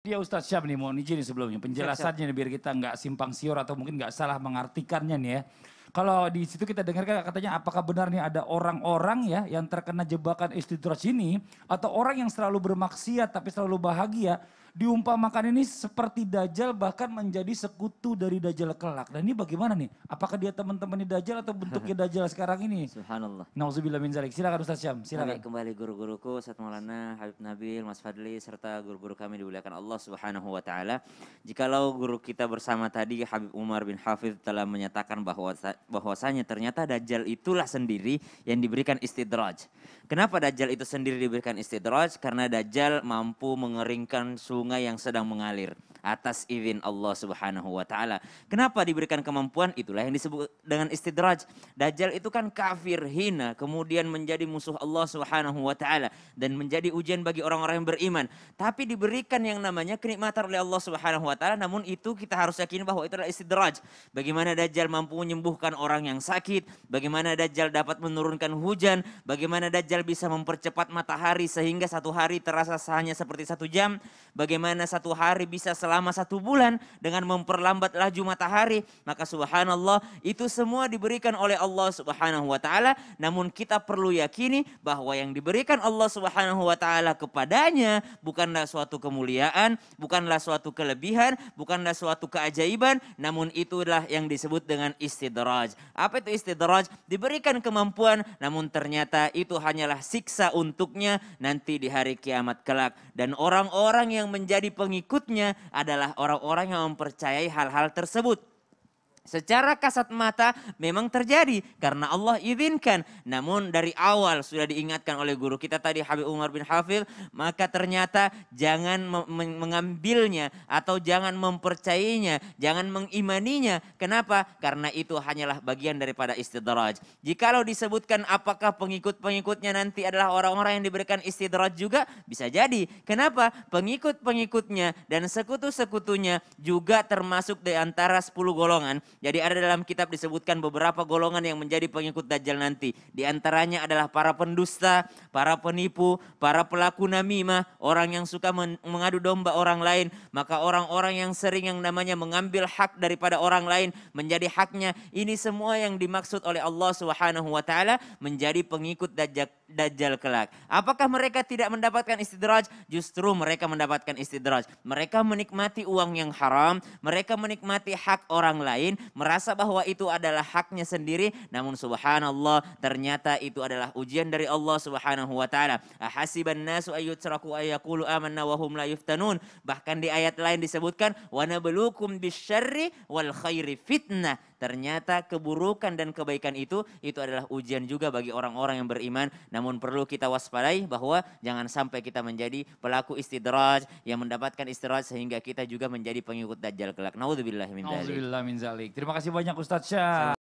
Dia ya, Ustadz Syab nih, mohon izin sebelumnya penjelasannya biar kita nggak simpang siur atau mungkin nggak salah mengartikannya nih ya. Kalau di situ kita dengarkan katanya apakah benar nih ada orang-orang ya yang terkena jebakan istidraj ini atau orang yang selalu bermaksiat tapi selalu bahagia diumpamakan ini seperti dajjal bahkan menjadi sekutu dari dajjal kelak. Dan ini bagaimana nih? Apakah dia teman-temannya dajjal atau bentuknya dajjal sekarang ini? Subhanallah. Nauzubillah min zalik. Silakan Ustaz Syam, silakan. Kami kembali guru-guruku Ustaz Maulana, Habib Nabil, Mas Fadli serta guru-guru kami dimuliakan Allah Subhanahu wa taala. Jikalau guru kita bersama tadi Habib Umar bin Hafiz telah menyatakan bahwa bahwasanya ternyata Dajjal itulah sendiri yang diberikan istidraj. Kenapa Dajjal itu sendiri diberikan istidraj? Karena Dajjal mampu mengeringkan sungai yang sedang mengalir atas izin Allah Subhanahu wa taala. Kenapa diberikan kemampuan? Itulah yang disebut dengan istidraj. Dajjal itu kan kafir hina, kemudian menjadi musuh Allah Subhanahu wa taala dan menjadi ujian bagi orang-orang yang beriman. Tapi diberikan yang namanya kenikmatan oleh Allah Subhanahu wa taala, namun itu kita harus yakini bahwa itu adalah istidraj. Bagaimana Dajjal mampu menyembuhkan orang yang sakit, bagaimana Dajjal dapat menurunkan hujan, bagaimana Dajjal bisa mempercepat matahari sehingga satu hari terasa hanya seperti satu jam, bagaimana satu hari bisa sel selama satu bulan dengan memperlambat laju matahari, maka subhanallah itu semua diberikan oleh Allah subhanahu wa ta'ala. Namun kita perlu yakini bahwa yang diberikan Allah subhanahu wa ta'ala kepadanya bukanlah suatu kemuliaan, bukanlah suatu kelebihan, bukanlah suatu keajaiban, namun itulah yang disebut dengan istidraj. Apa itu istidraj? Diberikan kemampuan, namun ternyata itu hanyalah siksa untuknya nanti di hari kiamat kelak. Dan orang-orang yang menjadi pengikutnya adalah orang-orang yang mempercayai hal-hal tersebut. Secara kasat mata memang terjadi karena Allah izinkan. Namun dari awal sudah diingatkan oleh guru kita tadi Habib Umar bin Hafil, maka ternyata jangan mengambilnya atau jangan mempercayainya, jangan mengimaninya. Kenapa? Karena itu hanyalah bagian daripada istidraj. Jikalau disebutkan apakah pengikut-pengikutnya nanti adalah orang-orang yang diberikan istidraj juga bisa jadi. Kenapa? Pengikut-pengikutnya dan sekutu-sekutunya juga termasuk di antara 10 golongan jadi ada dalam kitab disebutkan beberapa golongan yang menjadi pengikut Dajjal nanti. Di antaranya adalah para pendusta, para penipu, para pelaku namimah, orang yang suka mengadu domba orang lain. Maka orang-orang yang sering yang namanya mengambil hak daripada orang lain menjadi haknya. Ini semua yang dimaksud oleh Allah Subhanahu wa taala menjadi pengikut Dajjal, Dajjal kelak. Apakah mereka tidak mendapatkan istidraj? Justru mereka mendapatkan istidraj. Mereka menikmati uang yang haram, mereka menikmati hak orang lain, merasa bahwa itu adalah haknya sendiri, namun subhanallah ternyata itu adalah ujian dari Allah Subhanahu wa taala. Ahasiban nasu ayyutraku ayaqulu amanna wa hum la yuftanun. Bahkan di ayat lain disebutkan wa nabluukum bisyarri wal khairi fitnah. Ternyata keburukan dan kebaikan itu itu adalah ujian juga bagi orang-orang yang beriman. Namun perlu kita waspadai bahwa jangan sampai kita menjadi pelaku istidraj yang mendapatkan istidraj sehingga kita juga menjadi pengikut dajjal kelak. naudzubillah min dzalik. Terima kasih banyak Ustadz Syah.